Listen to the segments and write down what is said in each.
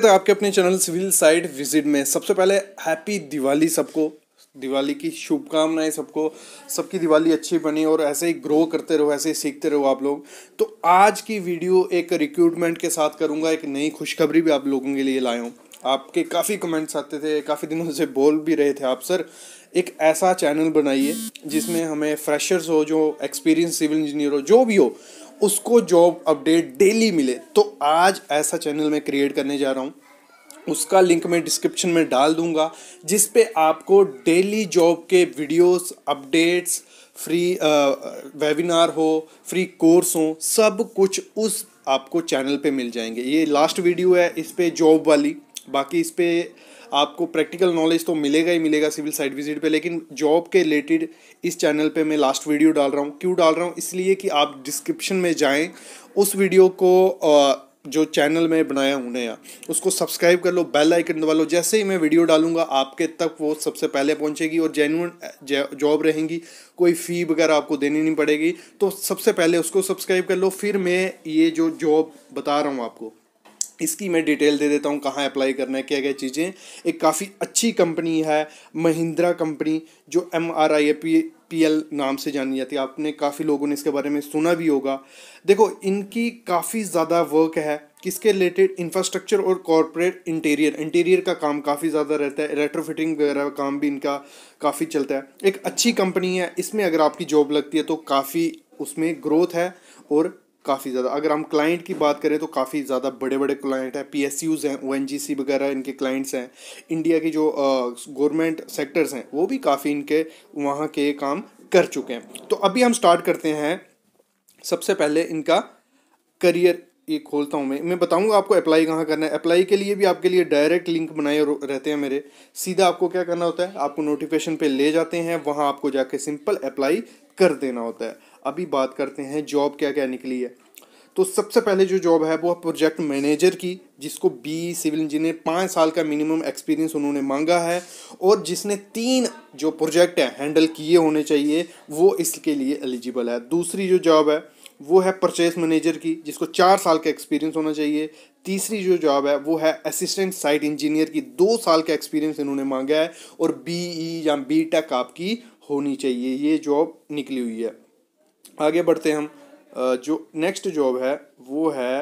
तो आपके अपने चैनल सिविल साइड विजिट में सबसे पहले हैप्पी दिवाली सबको दिवाली की शुभकामनाएं सबको सबकी दिवाली अच्छी बनी और ऐसे ही ग्रो करते रहो ऐसे ही सीखते रहो आप लोग तो आज की वीडियो एक रिक्रूटमेंट के साथ करूंगा एक नई खुशखबरी भी आप लोगों के लिए लाया हूँ आपके काफ़ी कमेंट्स आते थे काफ़ी दिनों से बोल भी रहे थे आप सर एक ऐसा चैनल बनाइए जिसमें हमें फ्रेशर्स हो जो एक्सपीरियंस सिविल इंजीनियर हो जो भी हो उसको जॉब अपडेट डेली मिले तो आज ऐसा चैनल मैं क्रिएट करने जा रहा हूँ उसका लिंक मैं डिस्क्रिप्शन में डाल दूंगा जिस पे आपको डेली जॉब के वीडियोस अपडेट्स फ्री वेबिनार हो फ्री कोर्स हो सब कुछ उस आपको चैनल पे मिल जाएंगे ये लास्ट वीडियो है इस पर जॉब वाली बाकी इस पर आपको प्रैक्टिकल नॉलेज तो मिलेगा ही मिलेगा सिविल साइट विजिट पे लेकिन जॉब के रिलेटेड इस चैनल पे मैं लास्ट वीडियो डाल रहा हूँ क्यों डाल रहा हूँ इसलिए कि आप डिस्क्रिप्शन में जाएं उस वीडियो को जो चैनल में बनाया हूँ नया उसको सब्सक्राइब कर लो बेल आइकन दबा लो जैसे ही मैं वीडियो डालूंगा आपके तक वो सबसे पहले पहुँचेगी और जेनुअन जॉब रहेंगी कोई फ़ी वगैरह आपको देनी नहीं पड़ेगी तो सबसे पहले उसको सब्सक्राइब कर लो फिर मैं ये जो जॉब बता रहा हूँ आपको इसकी मैं डिटेल दे देता हूँ कहाँ अप्लाई करना है क्या क्या चीज़ें एक काफ़ी अच्छी कंपनी है महिंद्रा कंपनी जो M R I P P L नाम से जानी जाती है आपने काफ़ी लोगों ने इसके बारे में सुना भी होगा देखो इनकी काफ़ी ज़्यादा वर्क है किसके रिलेटेड इंफ्रास्ट्रक्चर और कॉरपोरेट इंटीरियर इंटीरियर का काम काफ़ी ज़्यादा रहता है रेट्रोफिटिंग वगैरह का काम भी इनका काफ़ी चलता है एक अच्छी कंपनी है इसमें अगर आपकी जॉब लगती है तो काफ़ी उसमें ग्रोथ है और काफ़ी ज़्यादा अगर हम क्लाइंट की बात करें तो काफ़ी ज़्यादा बड़े बड़े क्लाइंट हैं पी एस यूज़ हैं ओ एन जी सी वगैरह इनके क्लाइंट्स हैं इंडिया की जो गवर्नमेंट सेक्टर्स हैं वो भी काफ़ी इनके वहाँ के काम कर चुके हैं तो अभी हम स्टार्ट करते हैं सबसे पहले इनका करियर ये खोलता हूँ मैं मैं बताऊँगा आपको अप्लाई कहाँ करना है अप्लाई के लिए भी आपके लिए डायरेक्ट लिंक बनाए रहते हैं मेरे सीधा आपको क्या करना होता है आपको नोटिफिकेशन पे ले जाते हैं वहाँ आपको जाके सिंपल अप्लाई कर देना होता है अभी बात करते हैं जॉब क्या क्या निकली है तो सबसे पहले जो जॉब है वो प्रोजेक्ट मैनेजर की जिसको बी सिविल इंजीनियर पाँच साल का मिनिमम एक्सपीरियंस उन्होंने मांगा है और जिसने तीन जो प्रोजेक्ट हैं हैंडल किए होने चाहिए वो इसके लिए एलिजिबल है दूसरी जो जॉब है वो है परचेज मैनेजर की जिसको चार साल का एक्सपीरियंस होना चाहिए तीसरी जो जॉब है वो है असिस्टेंट साइट इंजीनियर की दो साल का एक्सपीरियंस इन्होंने मांगा है और बी ई e या बी टेक आपकी होनी चाहिए ये जॉब निकली हुई है आगे बढ़ते हम जो नेक्स्ट जॉब है वो है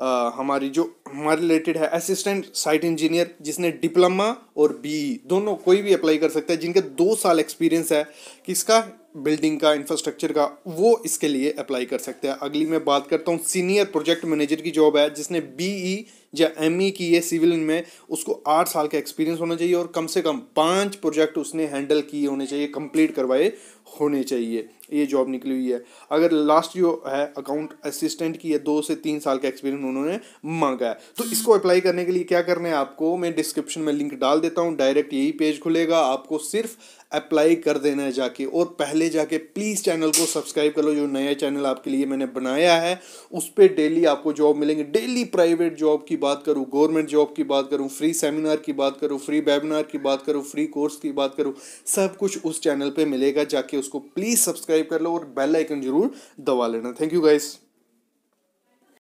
आ, हमारी जो हमारे रिलेटेड है असिस्टेंट साइट इंजीनियर जिसने डिप्लोमा और बी e, दोनों कोई भी अप्लाई कर सकता है जिनके दो साल एक्सपीरियंस है किसका बिल्डिंग का इंफ्रास्ट्रक्चर का वो इसके लिए अप्लाई कर सकते हैं अगली मैं बात करता हूँ सीनियर प्रोजेक्ट मैनेजर की जॉब है जिसने बी ई e या एम ई e की है सिविल में उसको आठ साल का एक्सपीरियंस होना चाहिए और कम से कम पांच प्रोजेक्ट उसने हैंडल किए होने चाहिए कंप्लीट करवाए होने चाहिए ये जॉब निकली हुई है अगर लास्ट जो है अकाउंट असिस्टेंट की है दो से तीन साल का एक्सपीरियंस उन्होंने मांगा है तो इसको अप्लाई करने के लिए क्या करना है आपको मैं डिस्क्रिप्शन में लिंक डाल देता हूँ डायरेक्ट यही पेज खुलेगा आपको सिर्फ अप्लाई कर देना है जाके और पहले जाके प्लीज़ चैनल को सब्सक्राइब कर लो जो नया चैनल आपके लिए मैंने बनाया है उस पर डेली आपको जॉब मिलेंगे डेली प्राइवेट जॉब की बात करूँ गवर्नमेंट जॉब की बात करूँ फ्री सेमिनार की बात करूँ फ्री वेबिनार की बात करूँ फ्री कोर्स की बात करूँ सब कुछ उस चैनल पर मिलेगा जाके उसको प्लीज़ सब्सक्राइब कर लो और बेल आइकन जरूर दबा लेना थैंक यू गाइस